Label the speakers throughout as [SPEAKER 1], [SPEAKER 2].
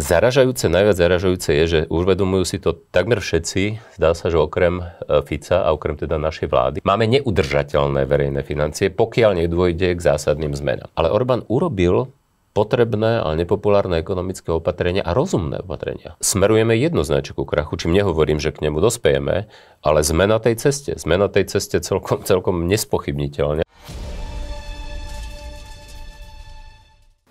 [SPEAKER 1] Zaražajúce, najviac zaražajúce je, že uvedomujú si to takmer všetci, zdá sa, že okrem e, Fica a okrem teda našej vlády, máme neudržateľné verejné financie, pokiaľ nedôjde k zásadným zmenám. Ale Orbán urobil potrebné, ale nepopulárne ekonomické opatrenia a rozumné opatrenia. Smerujeme jednoznačne ku krachu, čím nehovorím, že k nemu dospejeme, ale sme na tej ceste. Sme na tej ceste celkom, celkom nespochybniteľne.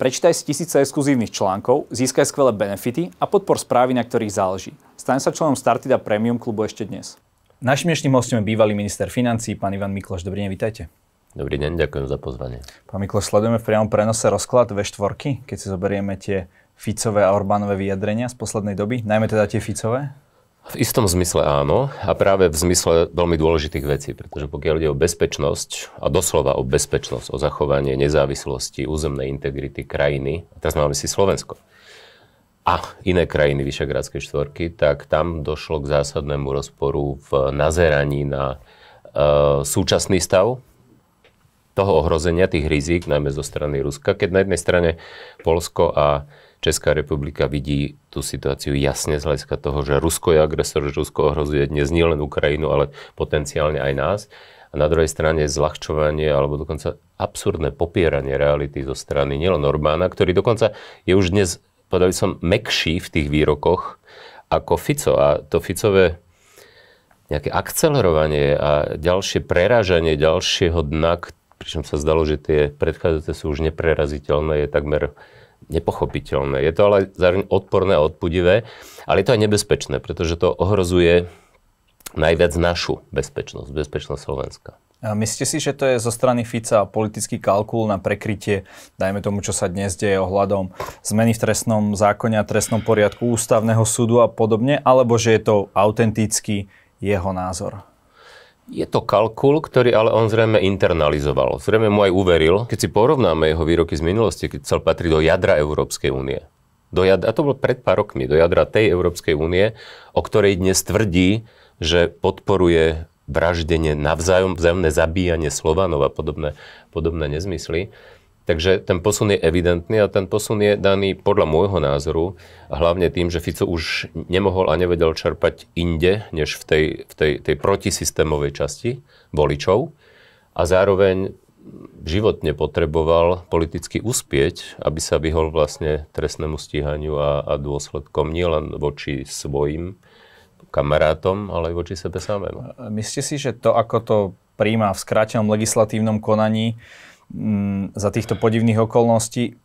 [SPEAKER 2] Prečítaj si tisíce exkluzívnych článkov, získaj skvelé benefity a podpor správy, na ktorých záleží. Staň sa členom Startida Premium klubu ešte dnes. Našim dnešným hostom je bývalý minister financí, pán Ivan Mikloš. Dobrý deň, vítajte. Dobrý deň, ďakujem za pozvanie. Pán Mikloš, sledujeme v priamom prenose rozklad ve štvorky, keď si zoberieme tie Ficové a Orbánové vyjadrenia z poslednej doby, najmä teda tie Ficové?
[SPEAKER 1] V istom zmysle áno a práve v zmysle veľmi dôležitých vecí, pretože pokiaľ ide o bezpečnosť a doslova o bezpečnosť, o zachovanie nezávislosti, územnej integrity krajiny, a teraz máme si Slovensko, a iné krajiny Vyšegrádskej štvorky, tak tam došlo k zásadnému rozporu v nazeraní na e, súčasný stav toho ohrozenia, tých rizik, najmä zo strany Ruska, keď na jednej strane Polsko a Česká republika vidí tú situáciu jasne z hľadiska toho, že Rusko je agresor, že Rusko ohrozuje dnes nielen Ukrajinu, ale potenciálne aj nás. A na druhej strane zľahčovanie alebo dokonca absurdné popieranie reality zo strany nielen Orbána, ktorý dokonca je už dnes, povedal by som, mekší v tých výrokoch ako Fico. A to Ficové nejaké akcelerovanie a ďalšie preražanie ďalšieho dna, pričom sa zdalo, že tie predchádzajúce sú už nepreraziteľné, je takmer nepochopiteľné. Je to ale zároveň odporné a odpudivé, ale je to aj nebezpečné, pretože to ohrozuje najviac našu bezpečnosť, bezpečnosť Slovenska.
[SPEAKER 2] A myslíte si, že to je zo strany Fica politický kalkul na prekrytie, dajme tomu, čo sa dnes deje ohľadom zmeny v trestnom zákone a trestnom poriadku ústavného súdu a podobne, alebo že je to autentický jeho názor?
[SPEAKER 1] Je to kalkul, ktorý ale on zrejme internalizoval. Zrejme mu aj uveril. Keď si porovnáme jeho výroky z minulosti, keď chcel patrí do jadra Európskej únie. Do jadra, a to bolo pred pár rokmi, do jadra tej Európskej únie, o ktorej dnes tvrdí, že podporuje vraždenie navzájom, vzájomné zabíjanie Slovanov a podobné, podobné nezmysly Takže ten posun je evidentný a ten posun je daný podľa môjho názoru hlavne tým, že Fico už nemohol a nevedel čerpať inde, než v tej, v tej, tej protisystémovej časti voličov. A zároveň životne potreboval politicky uspieť, aby sa vyhol vlastne trestnému stíhaniu a, a dôsledkom nielen voči svojim kamarátom, ale aj voči sebe samému.
[SPEAKER 2] Myslíte si, že to, ako to príjma v skrátenom legislatívnom konaní, mm, za týchto podivných okolností,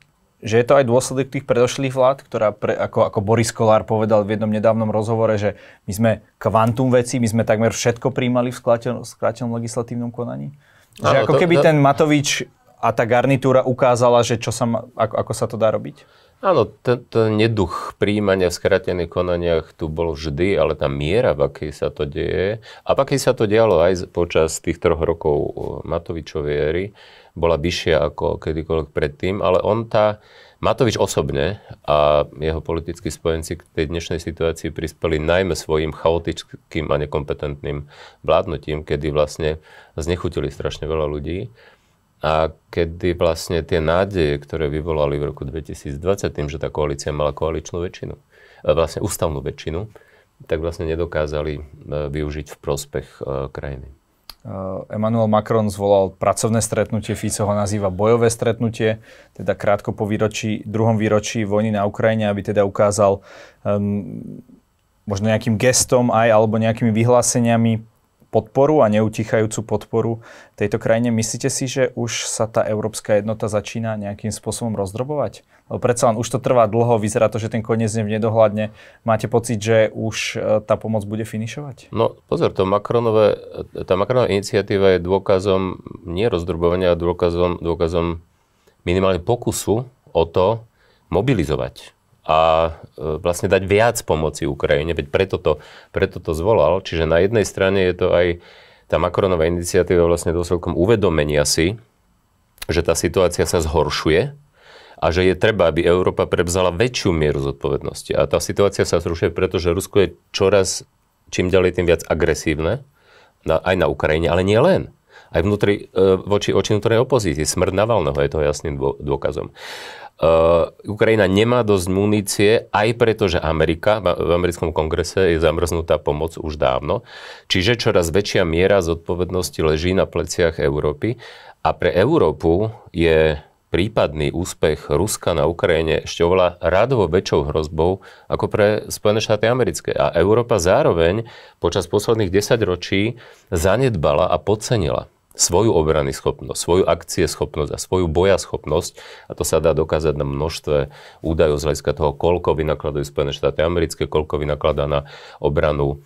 [SPEAKER 2] že je to aj dôsledok tých predošlých vlád, ktorá, pre, ako, ako Boris Kolár povedal v jednom nedávnom rozhovore, že my sme kvantum veci, my sme takmer všetko príjmali v skrátenom legislatívnom konaní. Áno, ako to, keby to... ten Matovič a tá garnitúra ukázala, že čo sa, ma, ako, ako sa to dá robiť?
[SPEAKER 1] Áno, ten neduch príjmania v skratených konaniach tu bol vždy, ale tá miera, v akej sa to deje, a v akej sa to dialo aj počas tých troch rokov uh, Matovičovej éry, bola vyššia ako kedykoľvek predtým, ale on tá, Matovič osobne a jeho politickí spojenci k tej dnešnej situácii prispeli najmä svojim chaotickým a nekompetentným vládnutím, kedy vlastne znechutili strašne veľa ľudí a kedy vlastne tie nádeje, ktoré vyvolali v roku 2020 tým, že tá koalícia mala koaličnú väčšinu, e, vlastne ústavnú väčšinu, tak vlastne nedokázali e, využiť v prospech
[SPEAKER 2] e, krajiny. Eh, Emmanuel Macron zvolal pracovné stretnutie, Fico ho nazýva bojové stretnutie, teda krátko po výročí, druhom výročí vojny na Ukrajine, aby teda ukázal um, možno nejakým gestom aj alebo nejakými vyhláseniami podporu a neutichajúcu podporu tejto krajine. Myslíte si, že už sa tá európska jednota začína nejakým spôsobom rozdrobovať? Lebo predsa len už to trvá dlho, vyzerá to, že ten koniec je v nedohľadne. Máte pocit, že už e, tá pomoc bude finišovať?
[SPEAKER 1] No pozor, to Macronové, e, tá Macronová iniciatíva je dôkazom nie rozdrobovania, ale dôkazom, dôkazom minimálne pokusu o to mobilizovať a e, vlastne dať viac pomoci Ukrajine, veď preto to, preto to zvolal. Čiže na jednej strane je to aj tá Macronová iniciatíva vlastne dôsledkom uvedomenia si, že tá situácia sa zhoršuje a že je treba, aby Európa prevzala väčšiu mieru zodpovednosti. A tá situácia sa zrušuje, pretože Rusko je čoraz čím ďalej tým viac agresívne, na, aj na Ukrajine, ale nie len aj vnútri, e, voči vnútornej opozície. Smrť Navalného je toho jasným dôkazom. Uh, Ukrajina nemá dosť munície, aj preto, že Amerika, v americkom kongrese je zamrznutá pomoc už dávno, čiže čoraz väčšia miera zodpovednosti leží na pleciach Európy a pre Európu je prípadný úspech Ruska na Ukrajine ešte oveľa radovo väčšou hrozbou ako pre Spojené štáty americké. A Európa zároveň počas posledných 10 ročí zanedbala a podcenila svoju obrany schopnosť, svoju akcie schopnosť a svoju boja schopnosť, a to sa dá dokázať na množstve údajov z hľadiska toho, koľko vynakladajú Spojené štáty americké, koľko vynakladá na obranu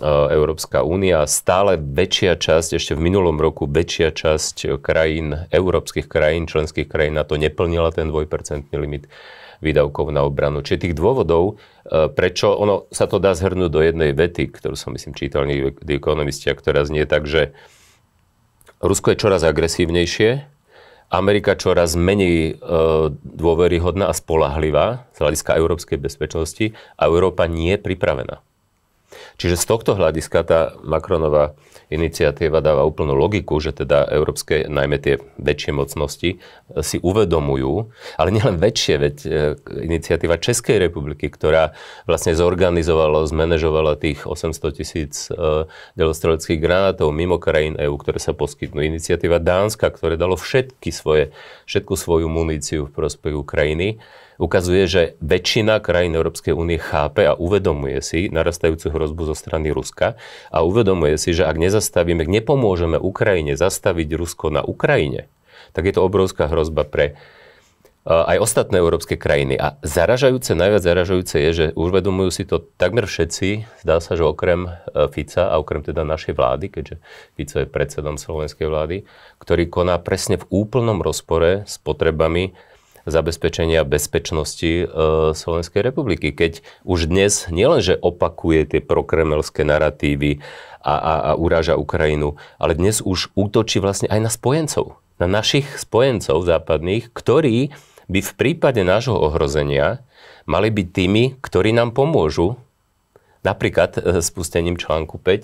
[SPEAKER 1] e, Európska únia. Stále väčšia časť, ešte v minulom roku väčšia časť krajín, európskych krajín, členských krajín na to neplnila ten dvojpercentný limit výdavkov na obranu. Čiže tých dôvodov, e, prečo ono sa to dá zhrnúť do jednej vety, ktorú som myslím čítal niekde ekonomistia, ktorá znie tak, že Rusko je čoraz agresívnejšie, Amerika čoraz menej e, dôveryhodná a spolahlivá z hľadiska európskej bezpečnosti a Európa nie je pripravená. Čiže z tohto hľadiska tá Macronová iniciatíva dáva úplnú logiku, že teda európske, najmä tie väčšie mocnosti, e, si uvedomujú, ale nielen väčšie, veď e, iniciatíva Českej republiky, ktorá vlastne zorganizovala, zmanéžovala tých 800 tisíc e, delostreleckých granátov mimo krajín EÚ, ktoré sa poskytnú. Iniciatíva Dánska, ktoré dalo všetky svoje, všetku svoju muníciu v prospech Ukrajiny ukazuje, že väčšina krajín Európskej únie chápe a uvedomuje si narastajúcu hrozbu zo strany Ruska a uvedomuje si, že ak nezastavíme, ak nepomôžeme Ukrajine zastaviť Rusko na Ukrajine, tak je to obrovská hrozba pre eh, aj ostatné európske krajiny. A zaražajúce, najviac zaražajúce je, že uvedomujú si to takmer všetci, zdá sa, že okrem eh, Fica a okrem teda našej vlády, keďže Fico je predsedom slovenskej vlády, ktorý koná presne v úplnom rozpore s potrebami zabezpečenia bezpečnosti e, Slovenskej republiky. Keď už dnes nielenže opakuje tie prokremelské narratívy a, a, a uráža Ukrajinu, ale dnes už útočí vlastne aj na spojencov. Na našich spojencov západných, ktorí by v prípade nášho ohrozenia mali byť tými, ktorí nám pomôžu, napríklad e, spustením článku 5 e,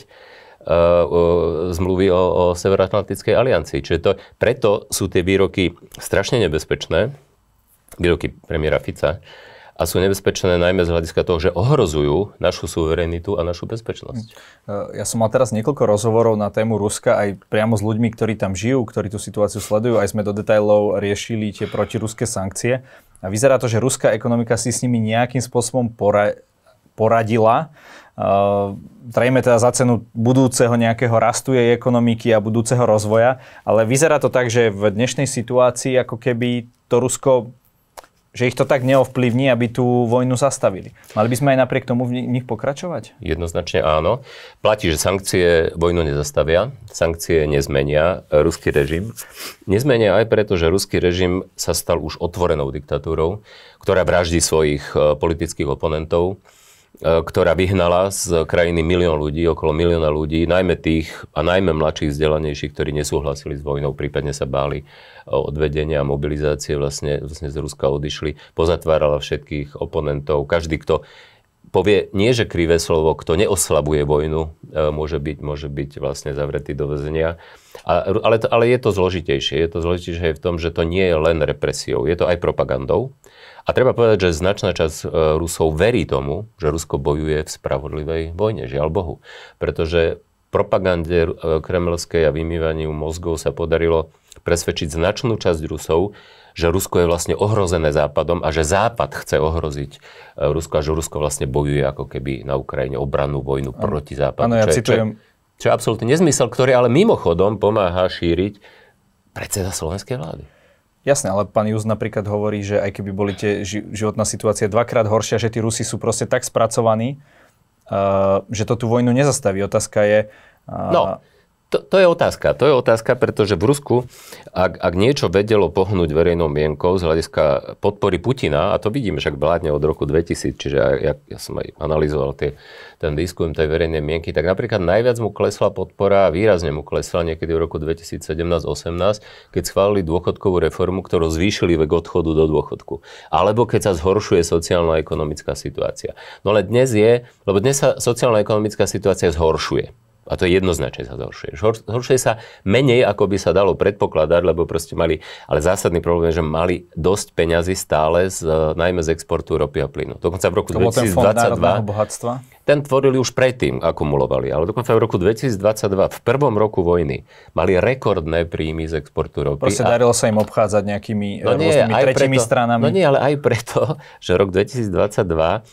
[SPEAKER 1] zmluvy o, o Severoatlantickej aliancii. Čiže to, preto sú tie výroky strašne nebezpečné, výroky premiéra Fica a sú nebezpečné najmä z hľadiska toho, že ohrozujú našu suverenitu a našu bezpečnosť. Hm.
[SPEAKER 2] E, ja som mal teraz niekoľko rozhovorov na tému Ruska aj priamo s ľuďmi, ktorí tam žijú, ktorí tú situáciu sledujú. Aj sme do detailov riešili tie protiruské sankcie. A vyzerá to, že ruská ekonomika si s nimi nejakým spôsobom pora- poradila. Uh, e, trejme teda za cenu budúceho nejakého rastu jej ekonomiky a budúceho rozvoja, ale vyzerá to tak, že v dnešnej situácii ako keby to Rusko že ich to tak neovplyvní, aby tú vojnu zastavili. Mali by sme aj napriek tomu v nich pokračovať?
[SPEAKER 1] Jednoznačne áno. Platí, že sankcie vojnu nezastavia, sankcie nezmenia ruský režim. Nezmenia aj preto, že ruský režim sa stal už otvorenou diktatúrou, ktorá vraždí svojich e, politických oponentov E, ktorá vyhnala z krajiny milión ľudí, okolo milióna ľudí, najmä tých a najmä mladších vzdelanejších, ktorí nesúhlasili s vojnou, prípadne sa báli odvedenia a mobilizácie, vlastne, vlastne z Ruska odišli, pozatvárala všetkých oponentov. Každý, kto povie nie že krivé slovo, kto neoslabuje vojnu, e, môže byť, môže byť vlastne zavretý do väzenia. A, ale, to, ale je to zložitejšie. Je to zložitejšie v tom, že to nie je len represiou, je to aj propagandou. A treba povedať, že značná časť e, Rusov verí tomu, že Rusko bojuje v spravodlivej vojne, žiaľ Bohu. Pretože propagande e, kremelskej a vymývaniu mozgov sa podarilo presvedčiť značnú časť Rusov, že Rusko je vlastne ohrozené Západom a že Západ chce ohroziť e, Rusko a že Rusko vlastne bojuje ako keby na Ukrajine obranú vojnu ano. proti Západu. Ano, ja čo citujem. Je, čo, čo je absolútny nezmysel, ktorý ale mimochodom pomáha šíriť predseda slovenskej vlády.
[SPEAKER 2] Jasné, ale pán Jus napríklad hovorí, že aj keby boli tie životná situácia dvakrát horšia, že tí Rusi sú proste tak spracovaní, uh, že to tú vojnu nezastaví. Otázka je... Uh, no,
[SPEAKER 1] to, to je otázka. To je otázka, pretože v Rusku, ak, ak niečo vedelo pohnúť verejnou mienkou z hľadiska podpory Putina, a to vidíme však vládne od roku 2000, čiže ja, ja som aj analyzoval tie, ten výskum tej verejnej mienky, tak napríklad najviac mu klesla podpora, výrazne mu klesla niekedy v roku 2017-18, keď schválili dôchodkovú reformu, ktorú zvýšili vek odchodu do dôchodku. Alebo keď sa zhoršuje sociálno-ekonomická situácia. No ale dnes je, lebo dnes sa sociálno-ekonomická situácia zhoršuje. A to je jednoznačne sa zhoršuje. Zhoršuje sa menej, ako by sa dalo predpokladať, lebo proste mali, ale zásadný problém je, že mali dosť peňazí stále, z, najmä z exportu ropy a plynu. Dokonca v roku to 2022... Bohatstva? ten tvorili už predtým, akumulovali. Ale dokonca v roku 2022, v prvom roku vojny, mali rekordné príjmy z exportu ropy. Proste a...
[SPEAKER 2] darilo sa im obchádzať nejakými no eh, nie, aj tretími preto, stranami. No nie,
[SPEAKER 1] ale aj preto, že rok 2022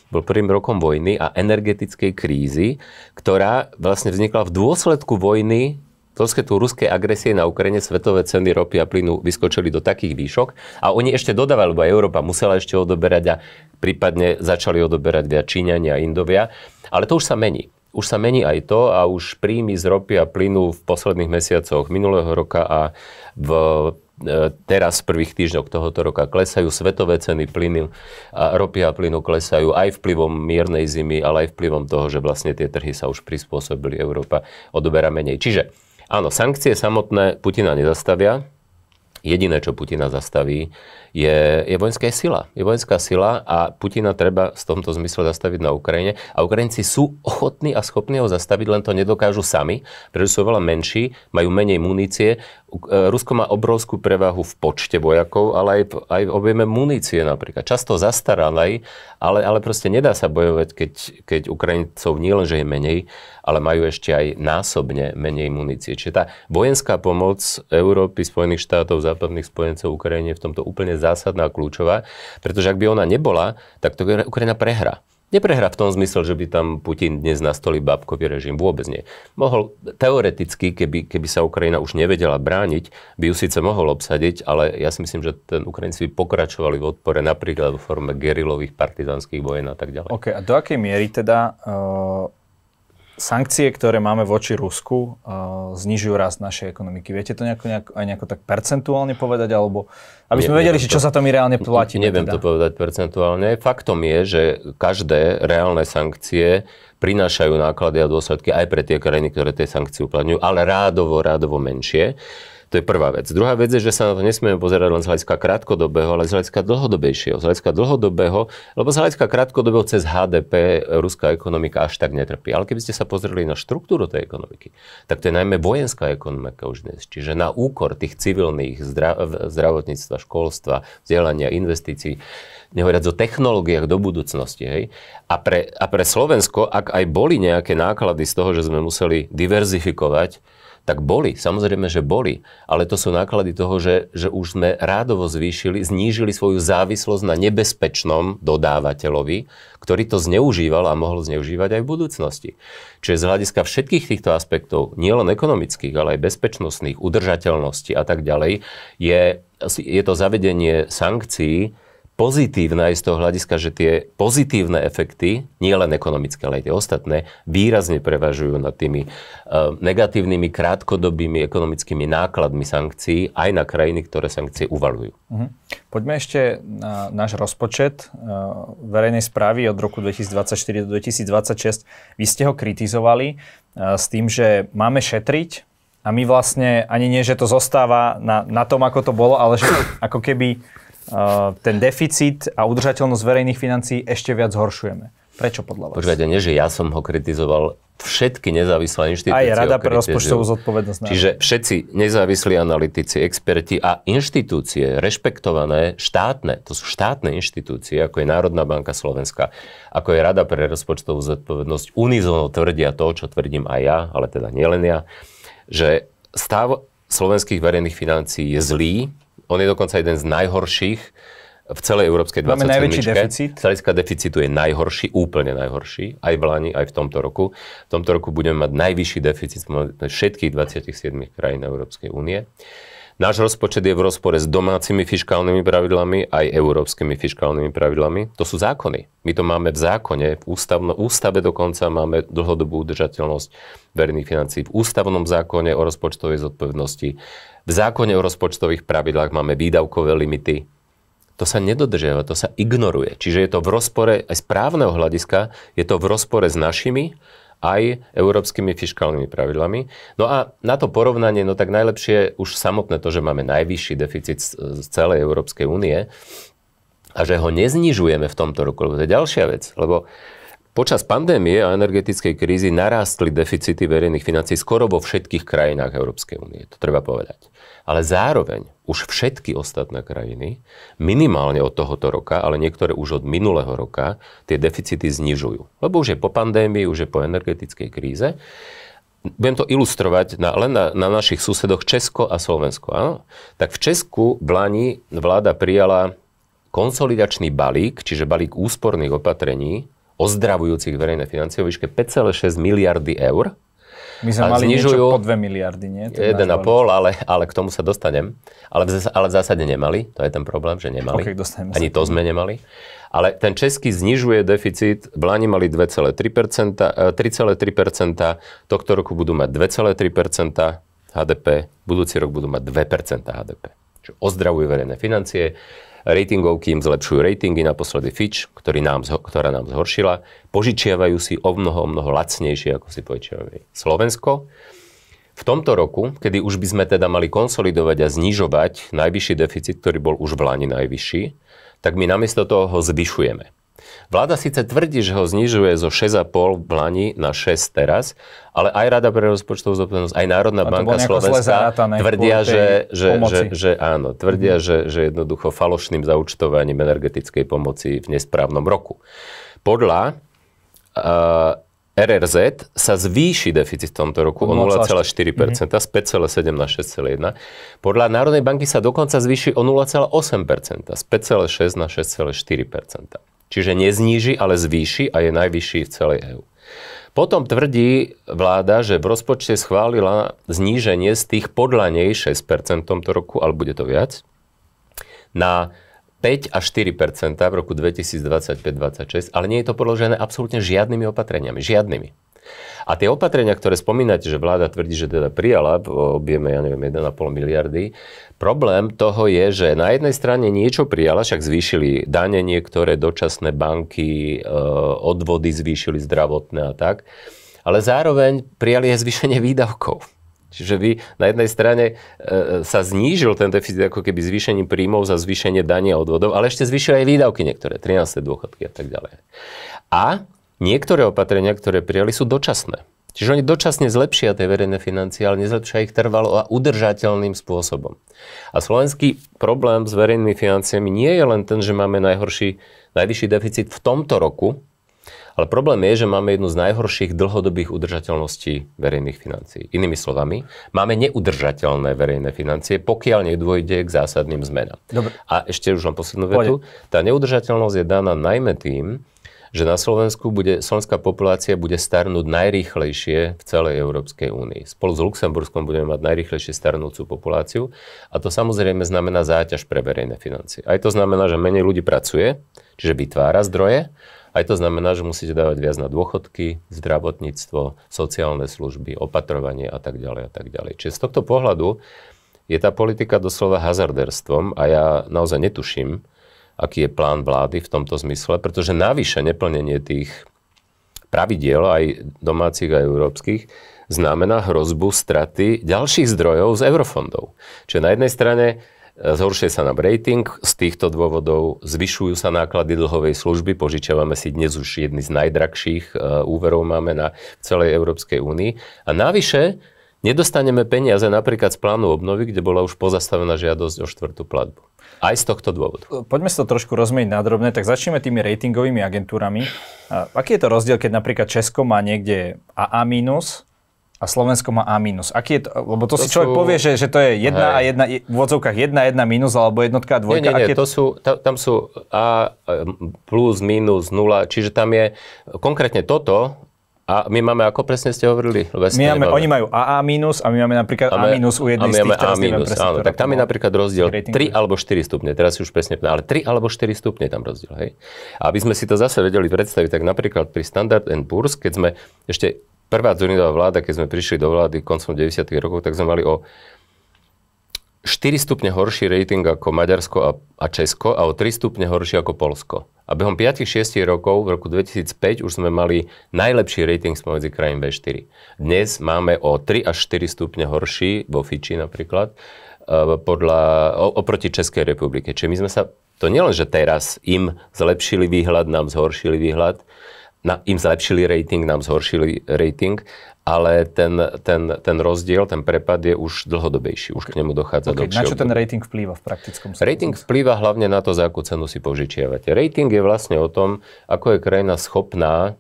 [SPEAKER 1] bol prvým rokom vojny a energetickej krízy, ktorá vlastne vznikla v dôsledku vojny tu ruskej agresie na Ukrajine svetové ceny ropy a plynu vyskočili do takých výšok a oni ešte dodávali, lebo aj Európa musela ešte odoberať a prípadne začali odoberať viac Číňania a Indovia. Ale to už sa mení. Už sa mení aj to a už príjmy z ropy a plynu v posledných mesiacoch minulého roka a v e, teraz v prvých týždňoch tohoto roka klesajú, svetové ceny plynu, a ropy a plynu klesajú aj vplyvom miernej zimy, ale aj vplyvom toho, že vlastne tie trhy sa už prispôsobili, Európa odoberá menej. Čiže Áno, sankcie samotné Putina nezastavia. Jediné, čo Putina zastaví, je, je vojenská sila. Je vojenská sila a Putina treba v tomto zmysle zastaviť na Ukrajine. A Ukrajinci sú ochotní a schopní ho zastaviť, len to nedokážu sami, pretože sú oveľa menší, majú menej munície. E, Rusko má obrovskú prevahu v počte vojakov, ale aj v, aj v objeme munície napríklad. Často zastaralej, ale, ale proste nedá sa bojovať, keď, keď Ukrajincov nie len, že je menej, ale majú ešte aj násobne menej munície. Čiže tá vojenská pomoc Európy, Spojených štátov, západných spojencov Ukrajine je v tomto úplne zásadná a kľúčová, pretože ak by ona nebola, tak to Ukrajina prehra. Neprehra v tom zmysle, že by tam Putin dnes na stoli bábkový režim. Vôbec nie. Mohol teoreticky, keby, keby sa Ukrajina už nevedela brániť, by ju síce mohol obsadiť, ale ja si myslím, že ten Ukrajinci by pokračovali v odpore napríklad v forme gerilových partizanských vojen a tak ďalej.
[SPEAKER 2] OK, a do akej miery teda uh Sankcie, ktoré máme voči Rusku, uh, znižujú rast našej ekonomiky. Viete to nejako, nejako, aj nejako tak percentuálne povedať, alebo aby sme ne, vedeli, to, čo to, sa tam reálne platí? Neviem teda. to
[SPEAKER 1] povedať percentuálne. Faktom je, že každé reálne sankcie prinášajú náklady a dôsledky aj pre tie krajiny, ktoré tie sankcie uplatňujú, ale rádovo, rádovo menšie. Uh, to je prvá vec. Druhá vec je, že sa na to nesmieme pozerať len z hľadiska krátkodobého, ale z hľadiska dlhodobejšieho. Z hľadiska dlhodobého, lebo z hľadiska krátkodobého cez HDP ruská ekonomika až tak netrpí. Ale keby ste sa pozreli na štruktúru tej ekonomiky, tak to je najmä vojenská ekonomika už dnes. Čiže na úkor tých civilných zdrav, zdravotníctva, školstva, vzdelania, investícií, nehovoriac o technológiách do budúcnosti. Hej? A, pre, a pre Slovensko, ak aj boli nejaké náklady z toho, že sme museli diverzifikovať, tak boli, samozrejme, že boli, ale to sú náklady toho, že, že už sme rádovo zvýšili, znížili svoju závislosť na nebezpečnom dodávateľovi, ktorý to zneužíval a mohol zneužívať aj v budúcnosti. Čiže z hľadiska všetkých týchto aspektov, nielen ekonomických, ale aj bezpečnostných, udržateľnosti a tak ďalej, je, je to zavedenie sankcií, pozitívne aj z toho hľadiska, že tie pozitívne efekty, nie len ekonomické, ale aj tie ostatné, výrazne prevažujú nad tými eh, negatívnymi krátkodobými ekonomickými nákladmi sankcií aj na krajiny, ktoré sankcie uvalujú.
[SPEAKER 2] Mhm. Poďme ešte na náš rozpočet eh, verejnej správy od roku 2024 do 2026. Vy ste ho kritizovali eh, s tým, že máme šetriť, a my vlastne ani nie, že to zostáva na, na tom, ako to bolo, ale že ako keby ten deficit a udržateľnosť verejných financií ešte viac zhoršujeme. Prečo podľa vás?
[SPEAKER 1] Počkajte, nie, že ja som ho kritizoval. Všetky nezávislé inštitúcie. Aj Rada pre rozpočtovú
[SPEAKER 2] zodpovednosť. Čiže
[SPEAKER 1] všetci nezávislí analytici, experti a inštitúcie, rešpektované štátne, to sú štátne inštitúcie, ako je Národná banka Slovenska, ako je Rada pre rozpočtovú zodpovednosť, unizono tvrdia to, čo tvrdím aj ja, ale teda nielen ja, že stav slovenských verejných financií je zlý, on je dokonca jeden z najhorších v celej európskej 20 Máme najväčší deficit. Celická deficitu je najhorší, úplne najhorší, aj v Lani, aj v tomto roku. V tomto roku budeme mať najvyšší deficit všetkých 27 krajín Európskej únie. Náš rozpočet je v rozpore s domácimi fiskálnymi pravidlami aj európskymi fiskálnymi pravidlami. To sú zákony. My to máme v zákone, v ústavno, ústave dokonca máme dlhodobú udržateľnosť verejných financí v ústavnom zákone o rozpočtovej zodpovednosti v zákone o rozpočtových pravidlách máme výdavkové limity. To sa nedodržiava, to sa ignoruje. Čiže je to v rozpore, aj z právneho hľadiska, je to v rozpore s našimi aj európskymi fiskálnymi pravidlami. No a na to porovnanie, no tak najlepšie už samotné to, že máme najvyšší deficit z celej Európskej únie a že ho neznižujeme v tomto roku, lebo to je ďalšia vec. Lebo Počas pandémie a energetickej krízy narástli deficity verejných financí skoro vo všetkých krajinách Európskej únie. To treba povedať. Ale zároveň už všetky ostatné krajiny minimálne od tohoto roka, ale niektoré už od minulého roka, tie deficity znižujú. Lebo už je po pandémii, už je po energetickej kríze. Budem to ilustrovať na, len na, na našich susedoch Česko a Slovensko. Áno? Tak v Česku v Lani vláda prijala konsolidačný balík, čiže balík úsporných opatrení, ozdravujúcich verejné financie o výške 5,6 miliardy eur my sme mali znižujú, niečo
[SPEAKER 2] po 2 miliardy, nie?
[SPEAKER 1] pol, ale, ale k tomu sa dostanem. Ale v, ale v zásade nemali, to je ten problém, že nemali. Okay, Ani to sme nemali. Ale ten český znižuje deficit, Lani mali 2,3%, 3,3%, e, tohto roku budú mať 2,3% HDP, budúci rok budú mať 2% HDP. čo ozdravuje verejné financie, ratingovky im zlepšujú ratingy, naposledy Fitch, ktorý nám, ktorá nám zhoršila. Požičiavajú si o mnoho, o mnoho lacnejšie, ako si požičiavajú Slovensko. V tomto roku, kedy už by sme teda mali konsolidovať a znižovať najvyšší deficit, ktorý bol už v Lani najvyšší, tak my namiesto toho ho zvyšujeme. Vláda síce tvrdí, že ho znižuje zo 6,5 v Lani na 6 teraz, ale aj Rada pre rozpočtovú zodpovednosť, aj Národná banka Slovenska tvrdia, že, že, že, že áno, tvrdia, mm že, že jednoducho falošným zaučtovaním energetickej pomoci v nesprávnom roku. Podľa uh, eh, RRZ sa zvýši deficit v tomto roku o 0,4%, z 5,7 na 6,1. Podľa Národnej banky sa dokonca zvýši o 0,8%, z 5,6 na 6,4%. Čiže nezníži, ale zvýši a je najvyšší v celej EÚ. Potom tvrdí vláda, že v rozpočte schválila zníženie z tých podľa nej 6% tomto roku, ale bude to viac, na 5 až 4 v roku 2025-2026, ale nie je to podložené absolútne žiadnymi opatreniami. Žiadnymi. A tie opatrenia, ktoré spomínate, že vláda tvrdí, že teda prijala v objeme, ja neviem, 1,5 miliardy, problém toho je, že na jednej strane niečo prijala, však zvýšili dane niektoré dočasné banky, e, odvody zvýšili zdravotné a tak, ale zároveň prijali aj zvýšenie výdavkov. Čiže vy na jednej strane e, sa znížil ten deficit ako keby zvýšením príjmov za zvýšenie dania odvodov, ale ešte zvýšil aj výdavky niektoré, 13. dôchodky a tak ďalej. A Niektoré opatrenia, ktoré prijali, sú dočasné. Čiže oni dočasne zlepšia tie verejné financie, ale nezlepšia ich trvalo a udržateľným spôsobom. A slovenský problém s verejnými financiami nie je len ten, že máme najhorší, najvyšší deficit v tomto roku, ale problém je, že máme jednu z najhorších dlhodobých udržateľností verejných financií. Inými slovami, máme neudržateľné verejné financie, pokiaľ nedôjde k zásadným zmenám. Dobre. A ešte už len poslednú vetu. Poďme. Tá neudržateľnosť je daná najmä tým, že na Slovensku bude, slovenská populácia bude starnúť najrýchlejšie v celej Európskej únii. Spolu s Luxemburskom budeme mať najrýchlejšie starnúcu populáciu a to samozrejme znamená záťaž pre verejné financie. Aj to znamená, že menej ľudí pracuje, čiže vytvára zdroje, aj to znamená, že musíte dávať viac na dôchodky, zdravotníctvo, sociálne služby, opatrovanie a tak ďalej a tak ďalej. Čiže z tohto pohľadu je tá politika doslova hazarderstvom a ja naozaj netuším, aký je plán vlády v tomto zmysle, pretože navyše neplnenie tých pravidiel aj domácich a európskych znamená hrozbu straty ďalších zdrojov z eurofondov. Čiže na jednej strane e, zhoršuje sa nám rating z týchto dôvodov, zvyšujú sa náklady dlhovej služby, požičiavame si dnes už jedny z najdrahších e, úverov máme na celej Európskej únii. A navyše nedostaneme peniaze napríklad z plánu obnovy, kde bola už pozastavená žiadosť o štvrtú platbu. Aj z tohto dôvodu.
[SPEAKER 2] Poďme sa to trošku rozmeniť na tak začneme tými ratingovými agentúrami. A aký je to rozdiel, keď napríklad Česko má niekde AA- a Slovensko má A-. Aký je to, lebo to, to si človek sú, povie, že, že to je jedna a jedna, v odzovkách a jedna minus alebo jednotka a dvojka. Nie, nie, nie, to
[SPEAKER 1] sú, tam, tam sú A e, plus, minus, nula, čiže tam je konkrétne toto a my máme, ako presne ste hovorili? my máme, Oni
[SPEAKER 2] majú AA minus a my máme napríklad a, máme, a minus u jednej a my z tých, A minus, presne, áno, tak tam je
[SPEAKER 1] napríklad rozdiel 3 alebo 4 stupne, teraz si už presne ale 3 alebo 4 stupne tam rozdiel, hej. A aby sme si to zase vedeli predstaviť, tak napríklad pri Standard Poor's, keď sme ešte prvá Zurindová vláda, keď sme prišli do vlády koncom 90. rokov, tak sme mali o 4 stupne horší rating ako Maďarsko a, a Česko a o 3 stupne horší ako Polsko. A behom 5-6 rokov, v roku 2005, už sme mali najlepší rating spomedzi krajín V4. Dnes máme o 3 až 4 stupne horší, vo Fiči napríklad, e, podľa, oproti Českej republike. Čiže my sme sa, to nielen, že teraz im zlepšili výhľad, nám zhoršili výhľad, na, im zlepšili rating, nám zhoršili rating, ale ten, ten, ten rozdiel, ten prepad je už dlhodobejší, už k nemu dochádza okay, dlhšie. Na čo ten rating
[SPEAKER 2] vplýva v praktickom sebe? Rating
[SPEAKER 1] vplýva hlavne na to, za akú cenu si požičiavate. Rating je vlastne o tom, ako je krajina schopná,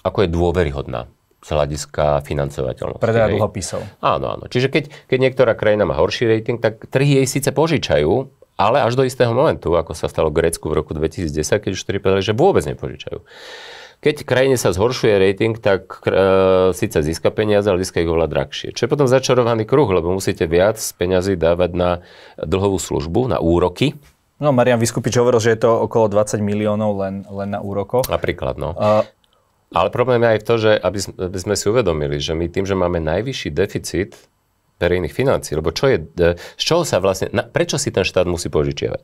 [SPEAKER 1] ako je dôveryhodná z hľadiska financovateľnosti. Predaja dlhopisov. Áno, áno. Čiže keď, keď niektorá krajina má horší rating, tak trhy jej síce požičajú, ale až do istého momentu, ako sa stalo Grécku v roku 2010, keď už tri povedali, že vôbec nepožičajú. Keď krajine sa zhoršuje rating, tak e, síce získa peniaze, ale získa ich oveľa drahšie. Čo je potom začarovaný kruh, lebo musíte viac peňazí dávať na dlhovú službu, na úroky,
[SPEAKER 2] No, Marian Vyskupič hovoril, že je to okolo 20 miliónov len, len na úrokoch. Napríklad, no.
[SPEAKER 1] Uh, Ale problém je aj v to, že aby sme si uvedomili, že my tým, že máme najvyšší deficit verejných financí. Lebo čo je, e, z čoho sa vlastne, na, prečo si ten štát musí požičiavať?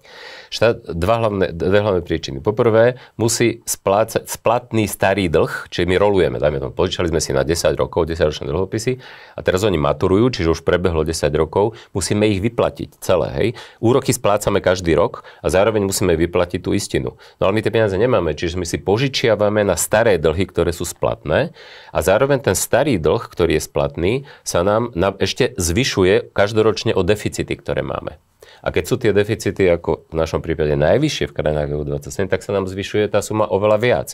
[SPEAKER 1] Štát, dva hlavné, dve hlavné príčiny. Poprvé, musí splácať splatný starý dlh, čiže my rolujeme, dajme tomu, požičali sme si na 10 rokov, 10 ročné dlhopisy a teraz oni maturujú, čiže už prebehlo 10 rokov, musíme ich vyplatiť celé, hej. Úroky splácame každý rok a zároveň musíme vyplatiť tú istinu. No ale my tie peniaze nemáme, čiže my si požičiavame na staré dlhy, ktoré sú splatné a zároveň ten starý dlh, ktorý je splatný, sa nám na, ešte zvyšuje každoročne o deficity, ktoré máme. A keď sú tie deficity, ako v našom prípade najvyššie v krajinách EU27, tak sa nám zvyšuje tá suma oveľa viac.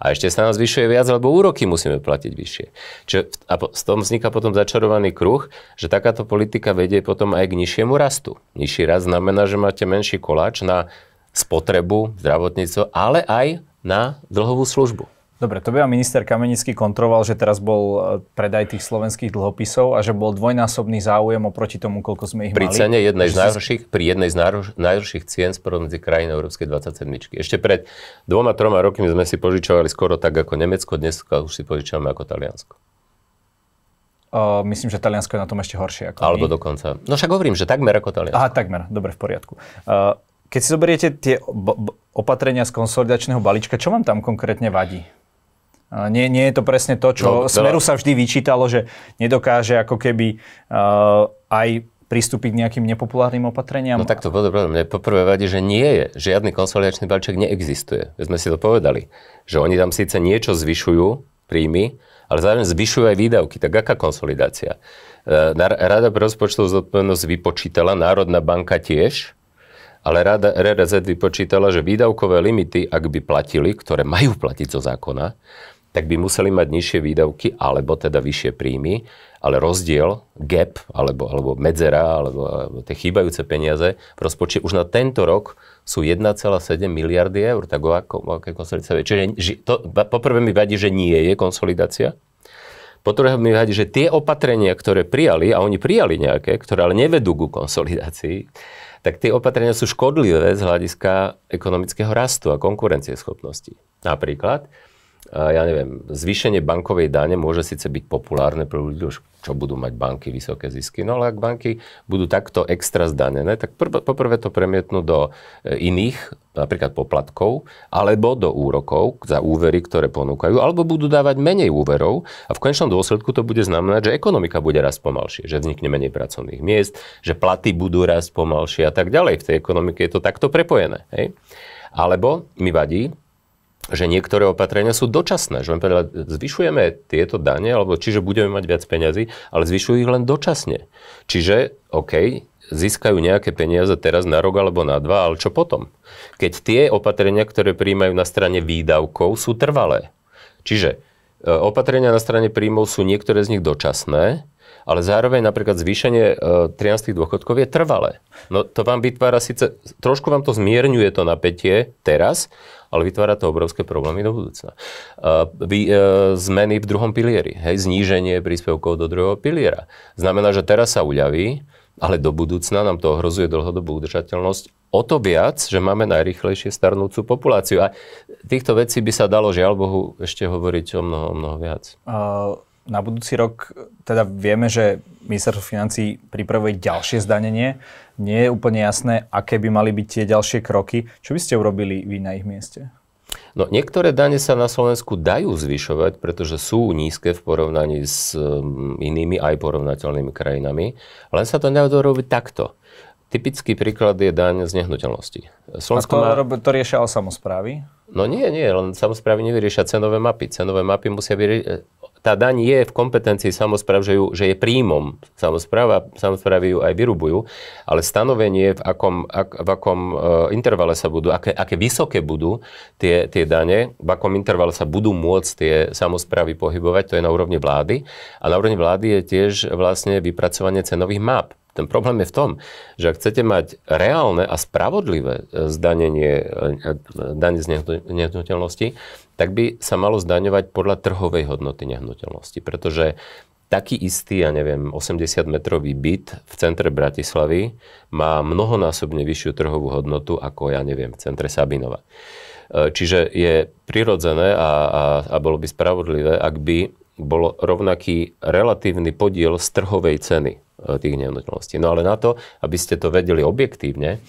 [SPEAKER 1] A ešte sa nám zvyšuje viac, lebo úroky musíme platiť vyššie. Čiže a s tom vzniká potom začarovaný kruh, že takáto politika vedie potom aj k nižšiemu rastu. Nižší rast znamená, že máte menší koláč na spotrebu, zdravotníctvo, ale aj na dlhovú
[SPEAKER 2] službu. Dobre, to by vám minister Kamenický kontroval, že teraz bol e, predaj tých slovenských dlhopisov a že bol dvojnásobný záujem oproti tomu, koľko sme ich pri mali. Cene jednej z najhorších,
[SPEAKER 1] pri jednej z najhorších cien sporo medzi krajín Európskej 27. Ešte pred dvoma, troma rokmi sme si požičovali skoro tak ako Nemecko, dnes už si požičame ako Taliansko.
[SPEAKER 2] Uh, myslím, že Taliansko je na tom ešte horšie ako Alebo my. dokonca. No však hovorím, že takmer ako Taliansko. Aha, takmer. Dobre, v poriadku. Uh, keď si zoberiete tie opatrenia z konsolidačného balíčka, čo vám tam konkrétne vadí? Nie, nie je to presne to, čo no, teda- Smeru sa vždy vyčítalo, že nedokáže ako keby uh, aj pristúpiť k nejakým nepopulárnym opatreniam. No takto bol problém. Mne
[SPEAKER 1] poprvé vadí, že nie je. Žiadny konsolidačný balíček neexistuje. Sme si to povedali. Že oni tam síce niečo zvyšujú, príjmy, ale zároveň zvyšujú aj výdavky. Tak aká konsolidácia? Eh, rada pre rozpočtovú zodpovednosť vypočítala, Národná banka tiež, ale rada RRZ vypočítala, že výdavkové limity, ak by platili, ktoré majú platiť zo zákona, tak by museli mať nižšie výdavky alebo teda vyššie príjmy, ale rozdiel, gap alebo, alebo medzera alebo, alebo tie chýbajúce peniaze v rozpočte už na tento rok sú 1,7 miliardy eur, tak o aké konsolidácie. Čiže to, poprvé mi vadí, že nie je konsolidácia. Po druhé mi vadí, že tie opatrenia, ktoré prijali, a oni prijali nejaké, ktoré ale nevedú ku konsolidácii, tak tie opatrenia sú škodlivé z hľadiska ekonomického rastu a konkurencieschopnosti. Napríklad, ja neviem, zvýšenie bankovej dane môže síce byť populárne pre ľudí, čo budú mať banky vysoké zisky, no ale ak banky budú takto extra zdanené, tak pr- poprvé to premietnú do e, iných, napríklad poplatkov, alebo do úrokov za úvery, ktoré ponúkajú, alebo budú dávať menej úverov a v konečnom dôsledku to bude znamenať, že ekonomika bude raz pomalšie, že vznikne menej pracovných miest, že platy budú raz pomalšie a tak ďalej. V tej ekonomike je to takto prepojené. Hej? Alebo mi vadí, že niektoré opatrenia sú dočasné. Že povedala, zvyšujeme tieto dane, alebo čiže budeme mať viac peňazí, ale zvyšujú ich len dočasne. Čiže, OK, získajú nejaké peniaze teraz na rok alebo na dva, ale čo potom? Keď tie opatrenia, ktoré príjmajú na strane výdavkov, sú trvalé. Čiže e, opatrenia na strane príjmov sú niektoré z nich dočasné, ale zároveň napríklad zvýšenie 13 e, dôchodkov je trvalé. No to vám vytvára síce, trošku vám to zmierňuje to napätie teraz, ale vytvára to obrovské problémy do budúcna. Eh, eh, zmeny v druhom pilieri, hej, zníženie príspevkov do druhého piliera. Znamená, že teraz sa uľaví, ale do budúcna nám to ohrozuje dlhodobú udržateľnosť o to viac, že máme najrychlejšie starnúcu populáciu. A týchto vecí by sa dalo, žiaľ Bohu, ešte hovoriť o mnoho, o mnoho viac.
[SPEAKER 2] Uh na budúci rok teda vieme, že ministerstvo financí pripravuje ďalšie zdanenie. Nie je úplne jasné, aké by mali byť tie ďalšie kroky. Čo by ste urobili vy na ich mieste?
[SPEAKER 1] No, niektoré dane sa na Slovensku dajú zvyšovať, pretože sú nízke v porovnaní s mm, inými aj porovnateľnými krajinami, len sa to nedá robiť takto. Typický príklad je daň z nehnuteľnosti. Slovensko A
[SPEAKER 2] to, má... to riešia samozprávy?
[SPEAKER 1] No nie, nie, len samozprávy nevyriešia cenové mapy. Cenové mapy musia byť e, tá daň je v kompetencii samozpráv, že, ju, že je príjmom samozpráva, samozprávy ju aj vyrubujú, ale stanovenie, v akom, ak, v akom uh, intervale sa budú, aké, aké vysoké budú tie, tie dane, v akom intervale sa budú môcť tie samozprávy pohybovať, to je na úrovni vlády. A na úrovni vlády je tiež vlastne vypracovanie cenových map ten problém je v tom, že ak chcete mať reálne a spravodlivé e, zdanenie e, e, dane z nehnuteľnosti, tak by sa malo zdaňovať podľa trhovej hodnoty nehnuteľnosti. Pretože taký istý, ja neviem, 80-metrový byt v centre Bratislavy má mnohonásobne vyššiu trhovú hodnotu ako, ja neviem, v centre Sabinova. E, čiže je prirodzené a, a, a bolo by spravodlivé, ak by bol rovnaký relatívny podiel z trhovej ceny e, tých nehnuteľností. No ale na to, aby ste to vedeli objektívne,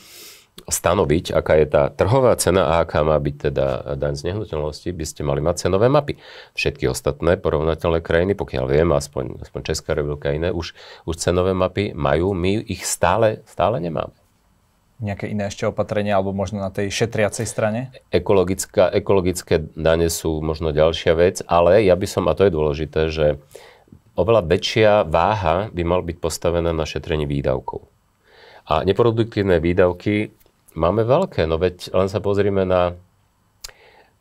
[SPEAKER 1] stanoviť, aká je tá trhová cena a aká má byť teda daň z nehnuteľnosti, by ste mali mať cenové mapy. Všetky ostatné porovnateľné krajiny, pokiaľ viem, aspoň, aspoň Česká republika iné, už, už cenové mapy majú, my ich stále, stále nemáme
[SPEAKER 2] nejaké iné ešte opatrenia, alebo možno na tej šetriacej strane?
[SPEAKER 1] Ekologická, ekologické dane sú možno ďalšia vec, ale ja by som, a to je dôležité, že oveľa väčšia váha by mal byť postavená na šetrení výdavkov. A neproduktívne výdavky máme veľké, no veď len sa pozrime na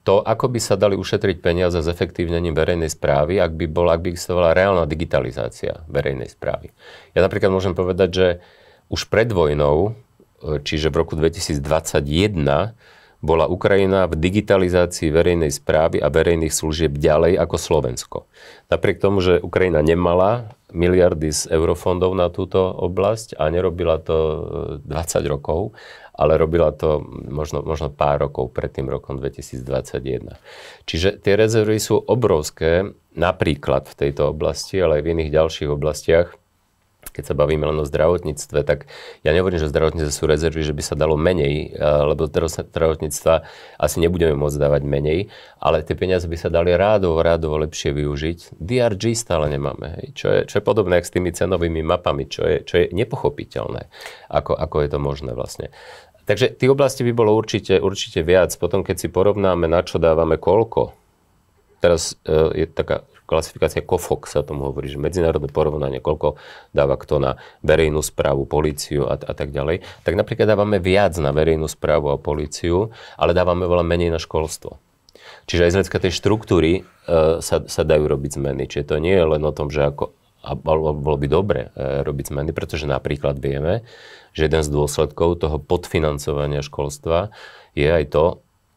[SPEAKER 1] to, ako by sa dali ušetriť peniaze s efektívnením verejnej správy, ak by, bola, ak by existovala reálna digitalizácia verejnej správy. Ja napríklad môžem povedať, že už pred vojnou čiže v roku 2021 bola Ukrajina v digitalizácii verejnej správy a verejných služieb ďalej ako Slovensko. Napriek tomu, že Ukrajina nemala miliardy z eurofondov na túto oblasť a nerobila to 20 e, rokov, ale robila to možno, možno pár rokov pred tým rokom 2021. Čiže tie rezervy sú obrovské, napríklad v tejto oblasti, ale aj v iných ďalších oblastiach keď sa bavíme len o zdravotníctve, tak ja nehovorím, že zdravotníctve sú rezervy, že by sa dalo menej, eh, lebo teda zdravotníctva asi nebudeme môcť dávať menej, ale tie peniaze by sa dali rádovo, rádovo lepšie využiť. DRG stále nemáme, hej, čo, je, čo je podobné s tými cenovými mapami, čo je, čo je nepochopiteľné, ako, ako je to možné vlastne. Takže tých oblasti by bolo určite, určite viac. Potom, keď si porovnáme, na čo dávame koľko, teraz e, je taká klasifikácia COFOX sa tomu hovorí, že medzinárodné porovnanie, koľko dáva kto na verejnú správu, políciu a, a tak ďalej, tak napríklad dávame viac na verejnú správu a políciu, ale dávame veľa menej na školstvo. Čiže aj z hľadiska tej štruktúry e, sa, sa dajú robiť zmeny. Čiže to nie je len o tom, že ako, a bolo by dobre e, robiť zmeny, pretože napríklad vieme, že jeden z dôsledkov toho podfinancovania školstva je aj to,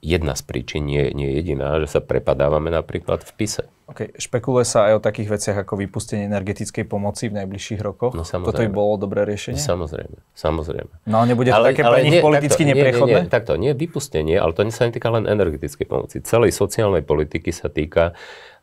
[SPEAKER 1] jedna z príčin, nie, nie jediná, že sa prepadávame napríklad
[SPEAKER 2] v pise. Okay. Špekuluje sa aj o takých veciach ako vypustenie energetickej pomoci v najbližších rokoch. No, samozrejme. Toto by bolo dobré riešenie? No,
[SPEAKER 1] samozrejme, samozrejme.
[SPEAKER 2] No nebude to ale, také ale pre nich nie, politicky takto, neprechodné? Nie, nie,
[SPEAKER 1] takto, nie vypustenie, ale to nie sa netýka len energetickej pomoci. Celej sociálnej politiky sa týka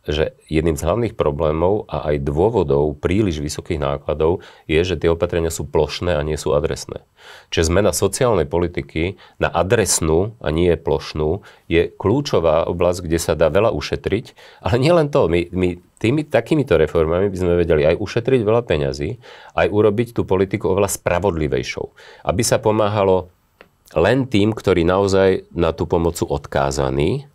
[SPEAKER 1] že jedným z hlavných problémov a aj dôvodov príliš vysokých nákladov je, že tie opatrenia sú plošné a nie sú adresné. Čiže zmena sociálnej politiky na adresnú a nie plošnú je kľúčová oblasť, kde sa dá veľa ušetriť, ale nielen to, my, my tými takýmito reformami by sme vedeli aj ušetriť veľa peňazí, aj urobiť tú politiku oveľa spravodlivejšou. Aby sa pomáhalo len tým, ktorí naozaj na tú pomocu odkázaní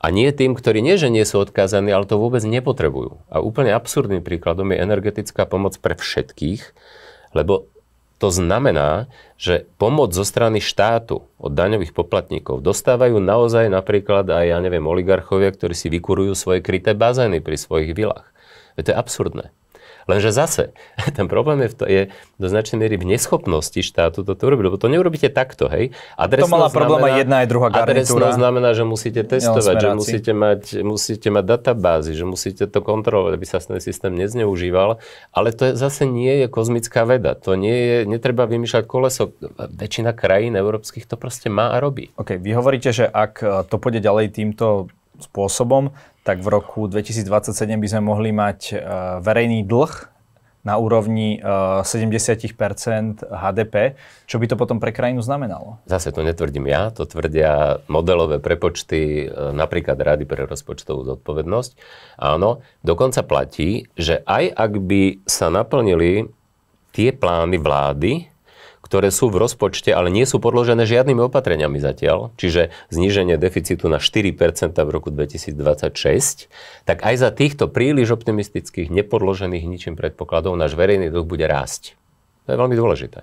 [SPEAKER 1] a nie tým, ktorí nie, že nie sú odkázaní, ale to vôbec nepotrebujú. A úplne absurdným príkladom je energetická pomoc pre všetkých, lebo to znamená, že pomoc zo strany štátu od daňových poplatníkov dostávajú naozaj napríklad aj, ja neviem, oligarchovia, ktorí si vykurujú svoje kryté bazény pri svojich vilách. To je absurdné. Lenže zase, ten problém je, v to, je do značnej miery v neschopnosti štátu toto urobiť, lebo to neurobíte takto, hej. Adresná to mala problém aj jedna aj druhá garnitúra. Adresná znamená, že musíte testovať, že musíte mať, musíte mať databázy, že musíte to kontrolovať, aby sa ten systém nezneužíval, ale to je, zase nie je kozmická veda. To nie je, netreba vymýšľať koleso. Väčšina krajín európskych to
[SPEAKER 2] proste má a robí. OK, vy hovoríte, že ak eh, to pôjde ďalej týmto spôsobom, tak v roku 2027 by sme mohli mať e, verejný dlh na úrovni 70 e, HDP. Čo by to potom pre krajinu znamenalo?
[SPEAKER 1] Zase to netvrdím ja, to tvrdia modelové prepočty e, napríklad Rady pre rozpočtovú zodpovednosť. Áno, dokonca platí, že aj ak by sa naplnili tie plány vlády, ktoré sú v rozpočte, ale nie sú podložené žiadnymi opatreniami zatiaľ, čiže zníženie deficitu na 4% v roku 2026, tak aj za týchto príliš optimistických, nepodložených ničím predpokladov náš verejný dlh bude rásť. To je veľmi dôležité.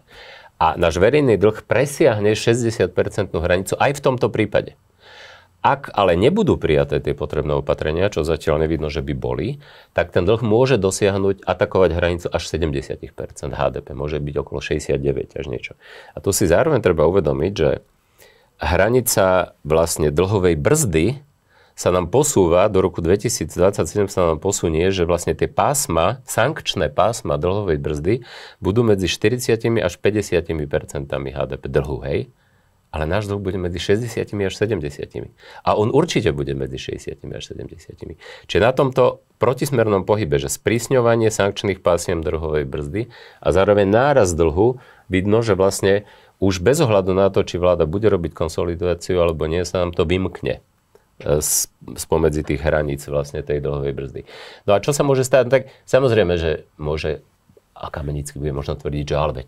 [SPEAKER 1] A náš verejný dlh presiahne 60% hranicu aj v tomto prípade. Ak ale nebudú prijaté tie potrebné opatrenia, čo zatiaľ nevidno, že by boli, tak ten dlh môže dosiahnuť, atakovať hranicu až 70 HDP. Môže byť okolo 69 až niečo. A tu si zároveň treba uvedomiť, že hranica vlastne dlhovej brzdy sa nám posúva, do roku 2027 sa nám posunie, že vlastne tie pásma, sankčné pásma dlhovej brzdy budú medzi 40 až 50 HDP dlhu, hej? ale náš dlh bude medzi 60 až 70. A on určite bude medzi 60 až 70. Čiže na tomto protismernom pohybe, že sprísňovanie sankčných pásiem druhovej brzdy a zároveň náraz dlhu, vidno, že vlastne už bez ohľadu na to, či vláda bude robiť konsolidáciu alebo nie, sa nám to vymkne e, spomedzi tých hraníc vlastne tej dlhovej brzdy. No a čo sa môže stať? No tak samozrejme, že môže, a Kamenický bude možno tvrdiť, že ale veď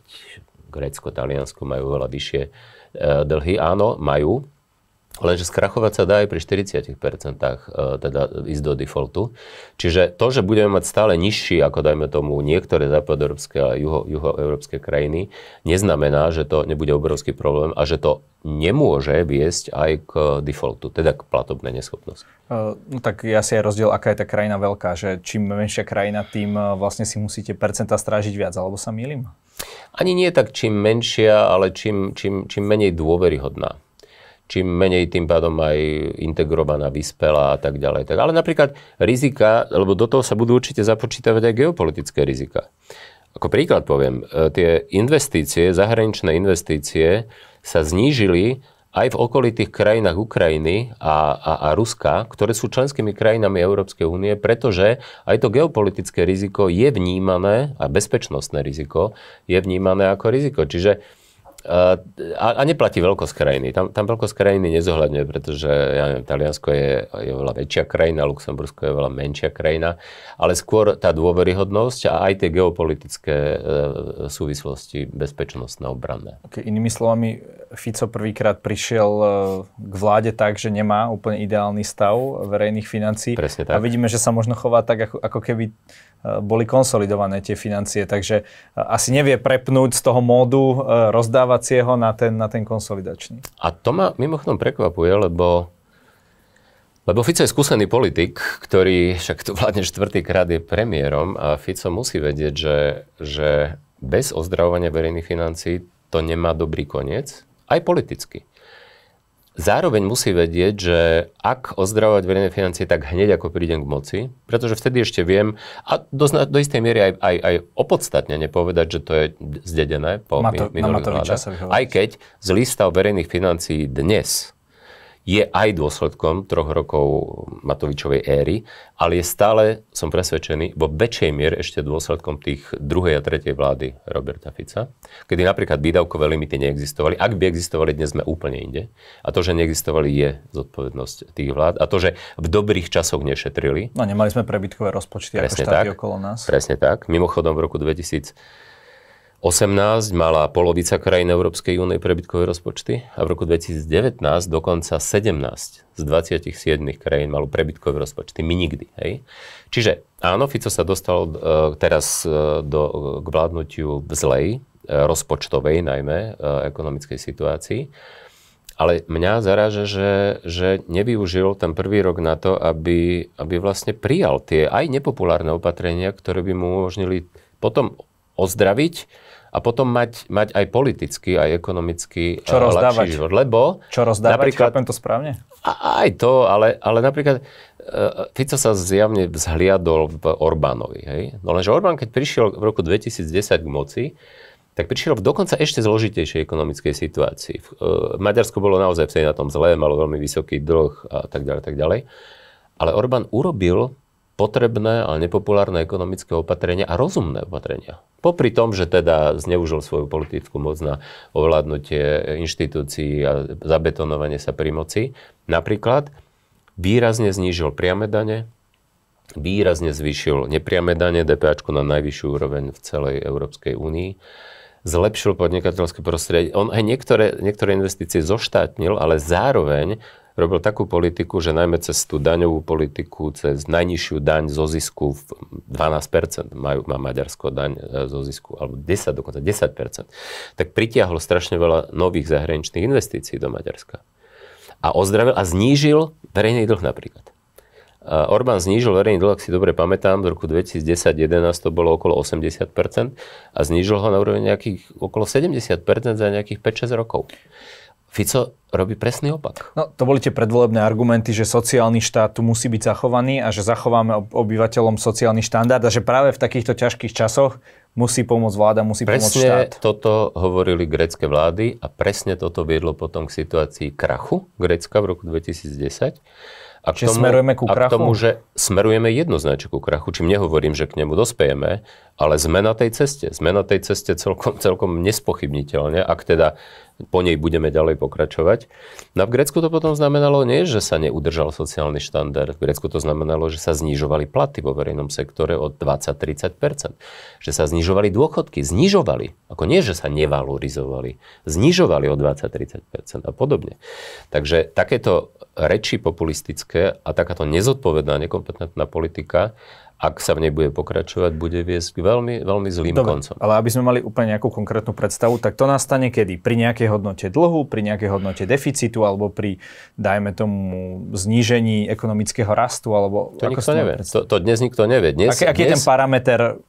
[SPEAKER 1] Grécko, Taliansko majú veľa vyššie E, dlhy, áno, majú, Lenže skrachovať sa dá aj pri 40%, e, teda ísť do defaultu. Čiže to, že budeme mať stále nižší, ako dajme tomu niektoré západoeurópske a juho, juhoeurópske krajiny, neznamená, že to nebude obrovský problém a že to nemôže viesť aj k defaultu, teda k platobnej neschopnosti.
[SPEAKER 2] E, no tak ja si aj rozdiel, aká je tá krajina veľká, že čím menšia krajina, tým vlastne si musíte percenta strážiť viac, alebo sa milím?
[SPEAKER 1] Ani nie tak čím menšia, ale čím, čím, čím menej dôveryhodná. Čím menej tým pádom aj integrovaná, vyspelá a tak ďalej. Tak, ale napríklad rizika, lebo do toho sa budú určite započítavať aj geopolitické rizika. Ako príklad poviem, e, tie investície, zahraničné investície sa znížili aj v okolitých krajinách Ukrajiny a, a, a Ruska, ktoré sú členskými krajinami Európskej únie, pretože aj to geopolitické riziko je vnímané, a bezpečnostné riziko je vnímané ako riziko. Čiže a, a neplatí veľkosť krajiny. Tam, tam veľkosť krajiny nezohľadňuje, pretože ja neviem, Taliansko je, je veľa väčšia krajina, Luxembursko je veľa menšia krajina, ale skôr tá dôveryhodnosť a aj tie geopolitické e, súvislosti bezpečnostné, obranné.
[SPEAKER 2] Okay, inými slovami, Fico prvýkrát prišiel e, k vláde tak, že nemá úplne ideálny stav verejných financií. Presne tak. A vidíme, že sa možno chová tak, ako, ako keby Eh, boli konsolidované tie financie, takže eh, asi nevie prepnúť z toho módu eh, rozdávacieho na ten, na ten konsolidačný.
[SPEAKER 1] A to ma mimochodom prekvapuje, lebo lebo Fico je skúsený politik, ktorý však tu vládne štvrtýkrát je premiérom a Fico musí vedieť, že, že bez ozdravovania verejných financií to nemá dobrý koniec, aj politicky. Zároveň musí vedieť, že ak ozdravovať verejné financie, tak hneď ako prídem k moci, pretože vtedy ešte viem a do, do istej miery aj, aj, aj opodstatne nepovedať, že to je zdedené po Mato, minulých vládach. Aj keď z lista o verejných financií dnes je aj dôsledkom troch rokov Matovičovej éry, ale je stále, som presvedčený, vo väčšej miere ešte dôsledkom tých druhej a tretej vlády Roberta Fica, kedy napríklad výdavkové limity neexistovali. Ak by existovali, dnes sme úplne inde. A to, že neexistovali, je zodpovednosť tých vlád. A to, že v dobrých časoch nešetrili.
[SPEAKER 2] No nemali sme prebytkové rozpočty presne ako štáty tak, okolo nás.
[SPEAKER 1] Presne tak. Mimochodom v roku 2000 18 mala polovica krajín Európskej únie prebytkové rozpočty a v roku 2019 dokonca 17 z 27 krajín malo prebytkové rozpočty. My nikdy. Hej? Čiže áno, Fico sa dostal uh, teraz uh, do, k vládnutiu v zlej, uh, rozpočtovej najmä, uh, ekonomickej situácii. Ale mňa zaráža, že, že nevyužil ten prvý rok na to, aby, aby vlastne prijal tie aj nepopulárne opatrenia, ktoré by mu umožnili potom ozdraviť a potom mať, mať aj politicky, aj ekonomicky Čo eh, rozdávať? život. Lebo Čo rozdávať? Napríklad, Chápem to správne? Aj to, ale, ale napríklad eh, Fico sa zjavne vzhliadol v Orbánovi. Hej? No lenže Orbán, keď prišiel v roku 2010 k moci, tak prišiel v dokonca ešte zložitejšej ekonomickej situácii. Eh, Maďarsko bolo naozaj v na tom zlé, malo veľmi vysoký dlh a tak ďalej, tak ďalej. Ale Orbán urobil potrebné, ale nepopulárne ekonomické opatrenia a rozumné opatrenia. Popri tom, že teda zneužil svoju politickú moc na ovládnutie inštitúcií a zabetonovanie sa pri moci, napríklad výrazne znížil priame dane, výrazne zvýšil nepriame dane, DPAčku na najvyššiu úroveň v celej Európskej únii, zlepšil podnikateľské prostredie. On aj niektoré, niektoré investície zoštátnil, ale zároveň robil takú politiku, že najmä cez tú daňovú politiku, cez najnižšiu daň zo zisku, 12% majú, má Maďarsko daň e, zo zisku, alebo 10, dokonca 10%, tak pritiahlo strašne veľa nových zahraničných investícií do Maďarska. A ozdravil a znížil verejný dlh napríklad. E, Orbán znížil verejný dlh, ak si dobre pamätám, v roku 2010-2011 to bolo okolo 80% a znížil ho na úroveň nejakých okolo 70% za nejakých 5-6 rokov. Fico robí presný opak.
[SPEAKER 2] No, to boli tie predvolebné argumenty, že sociálny štát tu musí byť zachovaný a že zachováme obyvateľom sociálny štandard a že práve v takýchto ťažkých časoch musí pomôcť vláda, musí presne pomôcť štát.
[SPEAKER 1] Presne toto hovorili grecké vlády a presne toto viedlo potom k situácii krachu Grécka v roku 2010 a k, Čiže tomu, smerujeme ku krachu? a k tomu, že smerujeme jednoznačne ku krachu, čím nehovorím, že k nemu dospejeme, ale sme na tej ceste. Sme na tej ceste celkom, celkom nespochybniteľne, ak teda po nej budeme ďalej pokračovať. No a v Grécku to potom znamenalo nie, že sa neudržal sociálny štandard. V Grécku to znamenalo, že sa znižovali platy vo verejnom sektore o 20-30%. Že sa znižovali dôchodky. Znižovali. Ako nie, že sa nevalorizovali. Znižovali o 20-30% a podobne. Takže takéto reči populistické a takáto nezodpovedná, nekompetentná politika, ak sa v nej bude pokračovať, bude viesť k veľmi, veľmi zlým Dobre, koncom.
[SPEAKER 2] Ale aby sme mali úplne nejakú konkrétnu predstavu, tak to nastane kedy? Pri nejakej hodnote dlhu, pri nejakej hodnote deficitu, alebo pri, dajme tomu, znížení ekonomického rastu, alebo... To ako nikto nevie.
[SPEAKER 1] To, to dnes nikto nevie. Dnes, aký dnes... je ten
[SPEAKER 2] parameter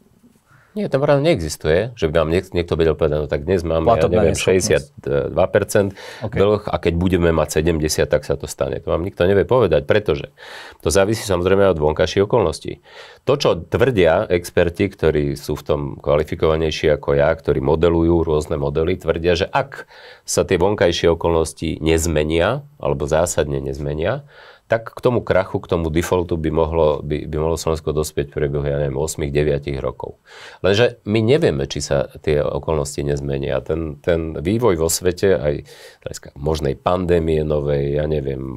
[SPEAKER 1] nie, ten problém neexistuje, že by nám niek- niekto vedel povedať, no tak dnes máme, Platobná ja neviem, 62% okay. dlh a keď budeme mať 70, tak sa to stane. To vám nikto nevie povedať, pretože to závisí samozrejme od vonkajších okolností. To, čo tvrdia experti, ktorí sú v tom kvalifikovanejší ako ja, ktorí modelujú rôzne modely, tvrdia, že ak sa tie vonkajšie okolnosti nezmenia, alebo zásadne nezmenia, tak k tomu krachu, k tomu defaultu by mohlo, by, by mohlo Slovensko dospieť v priebehu, ja neviem, 8-9 rokov. Lenže my nevieme, či sa tie okolnosti nezmenia. Ten, ten vývoj vo svete, aj možnej pandémie novej, ja neviem, e,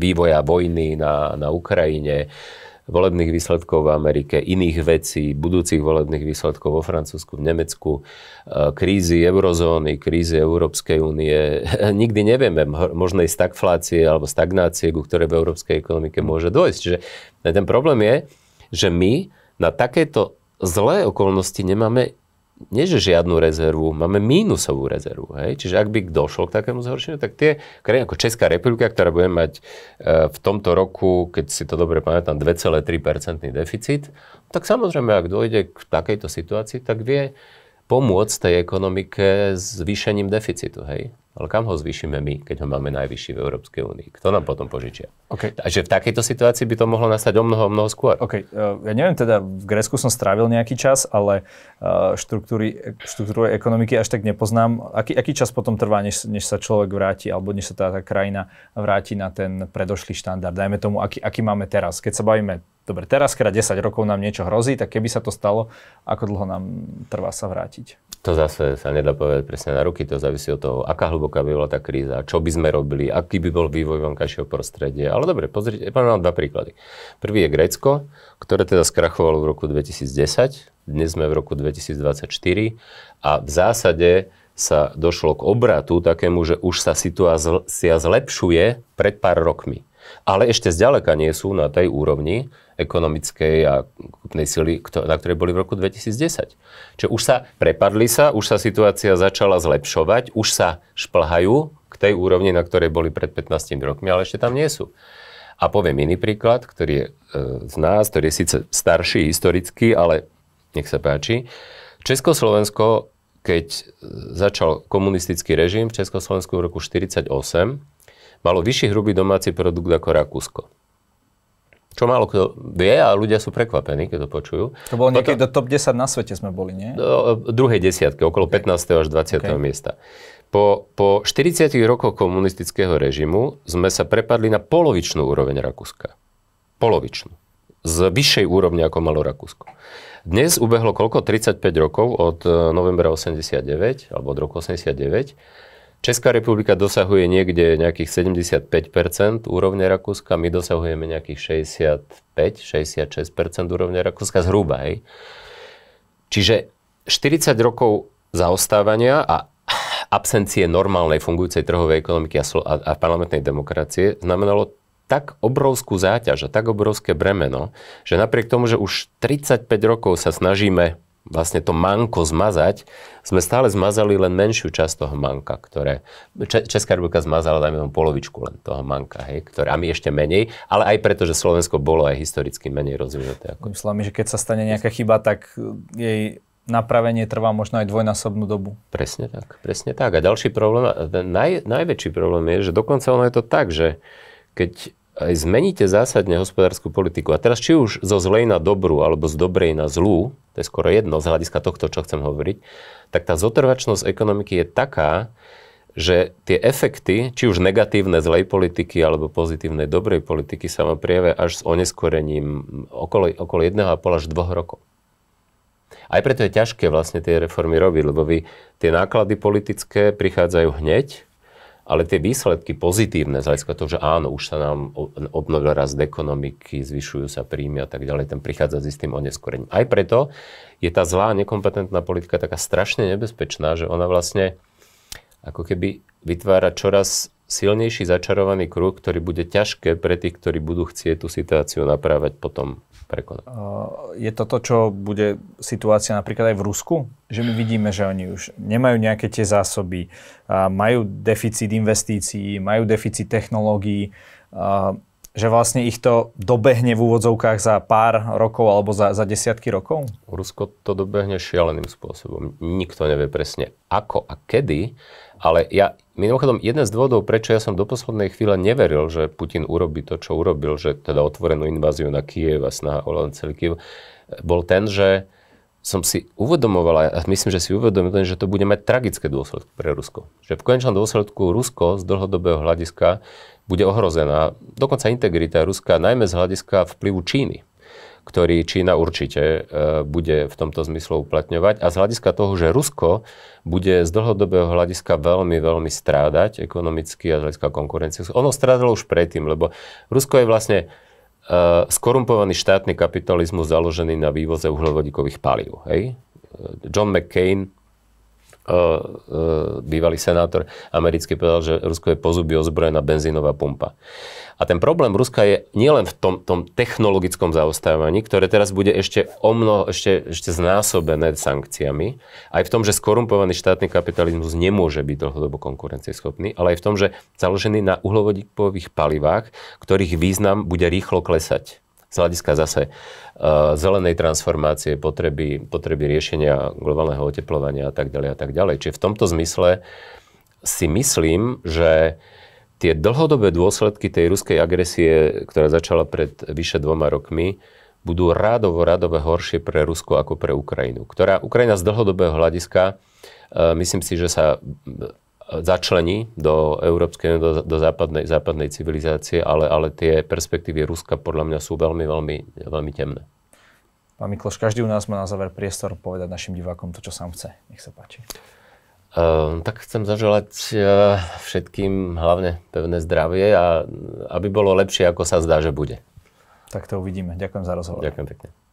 [SPEAKER 1] vývoja vojny na, na Ukrajine, volebných výsledkov v Amerike, iných vecí, budúcich volebných výsledkov vo Francúzsku, v Nemecku, e, krízy eurozóny, krízy Európskej únie. Nikdy nevieme možnej stagflácie alebo stagnácie, ku ktorej v európskej ekonomike môže dojsť. Čiže ten problém je, že my na takéto zlé okolnosti nemáme nie že žiadnu rezervu, máme mínusovú rezervu. Hej? Čiže ak by došlo k takému zhoršeniu, tak tie krajiny ako Česká republika, ktorá bude mať e, v tomto roku, keď si to dobre pamätám, 2,3% deficit, tak samozrejme, ak dojde k takejto situácii, tak vie pomôcť tej ekonomike s zvýšením deficitu. Hej? Ale kam ho zvýšime my, keď ho máme najvyšší v Európskej únii? Kto nám potom požičia? Okay. Takže v takejto situácii by to mohlo nastať o
[SPEAKER 2] mnoho, o mnoho skôr. Okay. Eh, ja neviem, teda v Grécku som strávil nejaký čas, ale eh, štruktúry, štruktúry ekonomiky až tak nepoznám. Aký, aký čas potom trvá, než, než sa človek vráti, alebo než sa tá, tá krajina vráti na ten predošlý štandard? Dajme tomu, aký, aký máme teraz. Keď sa bavíme dobre, teraz keď 10 rokov nám niečo hrozí, tak keby sa to stalo, ako dlho nám trvá sa vrátiť?
[SPEAKER 1] To zase sa nedá povedať presne na ruky, to závisí od toho, aká hlboká by bola tá kríza, čo by sme robili, aký by bol vývoj vonkajšieho prostredia. Ale dobre, pozrite, mám dva príklady. Prvý je Grécko, ktoré teda skrachovalo v roku 2010, dnes sme v roku 2024 a v zásade sa došlo k obratu takému, že už sa situácia zlepšuje pred pár rokmi ale ešte zďaleka nie sú na tej úrovni ekonomickej a kúpnej sily, na ktorej boli v roku 2010. Čiže už sa prepadli sa, už sa situácia začala zlepšovať, už sa šplhajú k tej úrovni, na ktorej boli pred 15 rokmi, ale ešte tam nie sú. A poviem iný príklad, ktorý je e, z nás, ktorý je síce starší historicky, ale nech sa páči. Československo, keď e, začal komunistický režim v Československu v roku 1948, malo vyšší hrubý domáci produkt ako Rakúsko. Čo málo kto vie a ľudia sú prekvapení, keď to počujú.
[SPEAKER 2] To bolo niekedy do top 10 na svete sme boli, nie? Do
[SPEAKER 1] e, druhej desiatky, okolo okay. 15. až 20. Okay. miesta. Po, po 40 rokoch komunistického režimu sme sa prepadli na polovičnú úroveň Rakúska. Polovičnú. Z vyššej úrovne, ako malo Rakúsko. Dnes ubehlo koľko? 35 rokov od e, novembra 89, alebo od roku 89. Česká republika dosahuje niekde nejakých 75 úrovne Rakúska, my dosahujeme nejakých 65-66 úrovne Rakúska, zhruba, hej. Čiže 40 rokov zaostávania a absencie normálnej fungujúcej trhovej ekonomiky a, a, a parlamentnej demokracie znamenalo tak obrovskú záťaž a tak obrovské bremeno, že napriek tomu, že už 35 rokov sa snažíme vlastne to manko zmazať, sme stále zmazali len menšiu časť toho manka, ktoré... Česká republika zmazala, dajme polovičku len toho manka, hej, ktoré, a my ešte menej, ale aj preto, že Slovensko bolo aj historicky menej rozvinuté.
[SPEAKER 2] Ako... Myslím, že keď sa stane nejaká chyba, tak jej napravenie trvá možno aj dvojnásobnú dobu. Presne tak,
[SPEAKER 1] presne tak. A ďalší problém, ten naj, najväčší problém je, že dokonca ono je to tak, že keď aj zmeníte zásadne hospodárskú politiku, a teraz či už zo zlej na dobrú, alebo z dobrej na zlú, to je skoro jedno z hľadiska tohto, čo chcem hovoriť, tak tá zotrvačnosť ekonomiky je taká, že tie efekty, či už negatívne zlej politiky alebo pozitívnej dobrej politiky sa vám prieve až s oneskorením okolo, okolo 1,5 až dvoch rokov. Aj preto je ťažké vlastne tie reformy robiť, lebo vy tie náklady politické prichádzajú hneď, ale tie výsledky pozitívne z hľadiska toho, že áno, už sa nám obnovil raz ekonomiky, zvyšujú sa príjmy a tak ďalej, ten prichádza s istým oneskorením. Aj preto je tá zlá, nekompetentná politika taká strašne nebezpečná, že ona vlastne ako keby vytvára čoraz silnejší začarovaný kruh, ktorý bude ťažké pre tých, ktorí budú chcieť tú situáciu naprávať
[SPEAKER 2] potom prekonať. Je to to, čo bude situácia napríklad aj v Rusku? Že my vidíme, že oni už nemajú nejaké tie zásoby, majú deficit investícií, majú deficit technológií, že vlastne ich to dobehne v úvodzovkách za pár rokov alebo za, za desiatky rokov? Rusko to dobehne šialeným spôsobom.
[SPEAKER 1] Nikto nevie presne ako a kedy, ale ja, mimochodom, jeden z dôvodov, prečo ja som do poslednej chvíle neveril, že Putin urobí to, čo urobil, že teda otvorenú inváziu na Kiev a snaha o celý Kiev, bol ten, že som si uvedomoval, a myslím, že si uvedomil, že to bude mať tragické dôsledky pre Rusko. Že v konečnom dôsledku Rusko z dlhodobého hľadiska bude ohrozená dokonca integrita Ruska, najmä z hľadiska vplyvu Číny ktorý Čína určite e, bude v tomto zmysle uplatňovať. A z hľadiska toho, že Rusko bude z dlhodobého hľadiska veľmi, veľmi strádať ekonomicky a z hľadiska konkurencie. Ono strádalo už predtým, lebo Rusko je vlastne e, skorumpovaný štátny kapitalizmus založený na vývoze uhlovodíkových palív. Hej? John McCain bývalý senátor americký povedal, že Rusko je pozuby ozbrojená benzínová pumpa. A ten problém Ruska je nielen v tom, tom technologickom zaostávaní, ktoré teraz bude ešte o mnoho, ešte, ešte znásobené sankciami, aj v tom, že skorumpovaný štátny kapitalizmus nemôže byť dlhodobo konkurencieschopný, ale aj v tom, že založený na uhlovodíkových palivách, ktorých význam bude rýchlo klesať z hľadiska zase uh, zelenej transformácie, potreby, potreby riešenia globálneho oteplovania a tak ďalej a tak ďalej. Čiže v tomto zmysle si myslím, že tie dlhodobé dôsledky tej ruskej agresie, ktorá začala pred vyše dvoma rokmi, budú rádovo, rádové horšie pre Rusko ako pre Ukrajinu, ktorá Ukrajina z dlhodobého hľadiska, uh, myslím si, že sa začlení do európskej, do, do západnej, západnej civilizácie, ale, ale tie perspektívy Ruska podľa mňa sú veľmi, veľmi, veľmi temné.
[SPEAKER 2] Pán Mikloš, každý u nás má na záver priestor povedať našim divákom to, čo sám chce. Nech sa páči.
[SPEAKER 1] Uh, tak chcem zaželať uh, všetkým hlavne pevné zdravie a aby bolo lepšie, ako sa zdá, že bude.
[SPEAKER 2] Tak to uvidíme. Ďakujem za rozhovor. Ďakujem pekne.